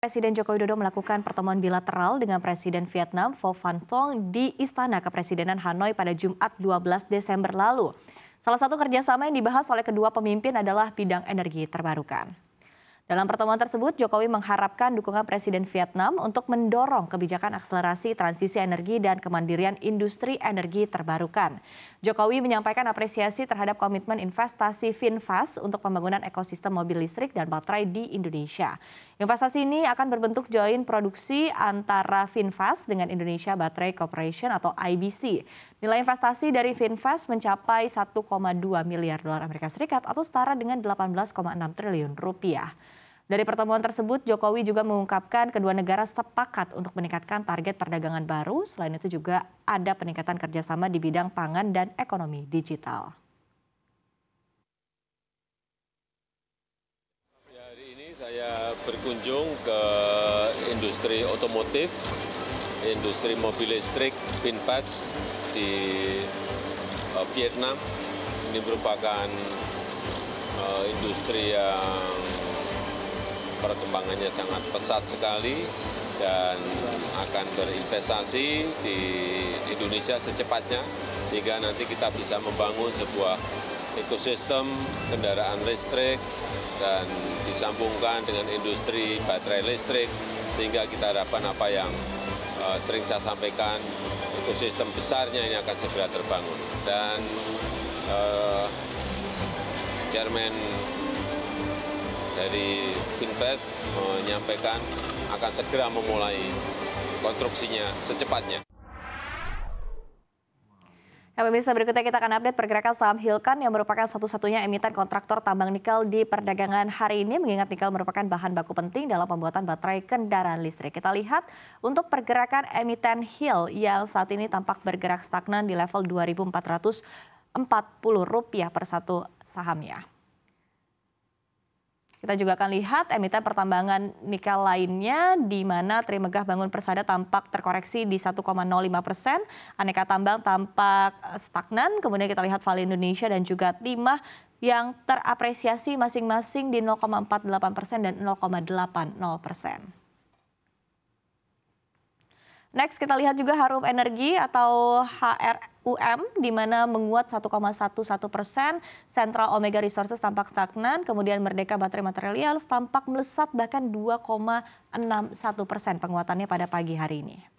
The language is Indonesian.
Presiden Joko Widodo melakukan pertemuan bilateral dengan Presiden Vietnam Pho Van Thong di Istana Kepresidenan Hanoi pada Jumat 12 Desember lalu. Salah satu kerjasama yang dibahas oleh kedua pemimpin adalah bidang energi terbarukan. Dalam pertemuan tersebut, Jokowi mengharapkan dukungan Presiden Vietnam untuk mendorong kebijakan akselerasi transisi energi dan kemandirian industri energi terbarukan. Jokowi menyampaikan apresiasi terhadap komitmen investasi VinFast untuk pembangunan ekosistem mobil listrik dan baterai di Indonesia. Investasi ini akan berbentuk join produksi antara VinFast dengan Indonesia Baterai Corporation atau IBC. Nilai investasi dari VinFast mencapai 1,2 miliar dolar Amerika Serikat atau setara dengan 18,6 triliun rupiah. Dari pertemuan tersebut, Jokowi juga mengungkapkan kedua negara sepakat untuk meningkatkan target perdagangan baru. Selain itu juga ada peningkatan kerjasama di bidang pangan dan ekonomi digital. Hari ini saya berkunjung ke industri otomotif, industri mobil listrik, VinFast di eh, Vietnam. Ini merupakan eh, industri yang perkembangannya sangat pesat sekali dan akan berinvestasi di Indonesia secepatnya sehingga nanti kita bisa membangun sebuah ekosistem kendaraan listrik dan disambungkan dengan industri baterai listrik sehingga kita harapkan apa yang eh, sering saya sampaikan ekosistem besarnya ini akan segera terbangun dan uh, Chairman dari Finvest menyampaikan akan segera memulai konstruksinya secepatnya. Ya, pemirsa berikutnya kita akan update pergerakan saham Hilkan yang merupakan satu-satunya emiten kontraktor tambang nikel di perdagangan hari ini mengingat nikel merupakan bahan baku penting dalam pembuatan baterai kendaraan listrik. Kita lihat untuk pergerakan emiten Hill yang saat ini tampak bergerak stagnan di level 2.440 rupiah per satu sahamnya. Kita juga akan lihat emiten pertambangan nikel lainnya di mana Trimegah Bangun Persada tampak terkoreksi di 1,05 persen. Aneka tambang tampak stagnan. Kemudian kita lihat Vale Indonesia dan juga Timah yang terapresiasi masing-masing di 0,48 persen dan 0,80 persen. Next kita lihat juga harum energi atau HRUM di mana menguat 1,11 persen, Central Omega Resources tampak stagnan, kemudian Merdeka Baterai Material tampak melesat bahkan 2,61 persen penguatannya pada pagi hari ini.